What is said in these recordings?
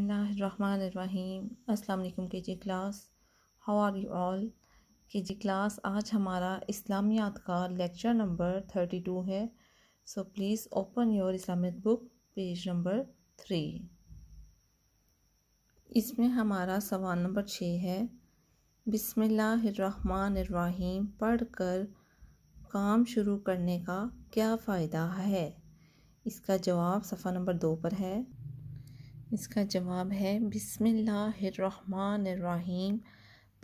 अल्लाम अस्सलाम K G class how are you all K G class आज हमारा इस्लामियात का लेक्चर नंबर थर्टी टू है so please open your Islamic book page number three इसमें हमारा सवाल नंबर छः है बिसमीम पढ़ कर काम शुरू करने का क्या फ़ायदा है इसका जवाब सफ़ा नंबर दो पर है इसका जवाब है पढ़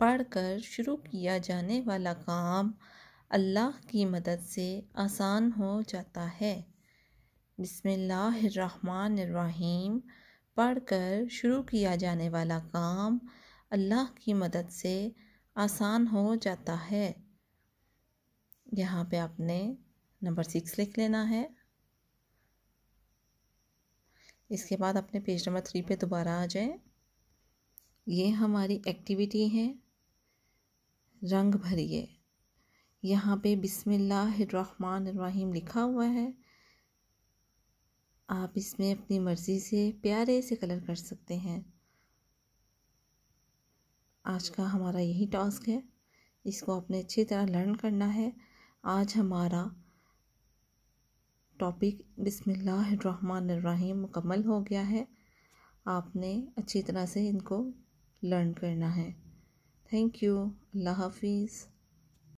पढ़कर शुरू किया जाने वाला काम अल्लाह की मदद से आसान हो जाता है पढ़ पढ़कर शुरू किया जाने वाला काम अल्लाह की मदद से आसान हो जाता है यहाँ पे आपने नंबर सिक्स लिख लेना है इसके बाद अपने पेज नंबर थ्री पे दोबारा आ जाए ये हमारी एक्टिविटी है रंग भरिए यहाँ पे बिसमिल्लाहमानरिम लिखा हुआ है आप इसमें अपनी मर्ज़ी से प्यारे से कलर कर सकते हैं आज का हमारा यही टास्क है इसको आपने अच्छी तरह लर्न करना है आज हमारा टॉपिक बिसमीम मुकम्मल हो गया है आपने अच्छी तरह से इनको लर्न करना है थैंक यू अल्लाह हाफिज़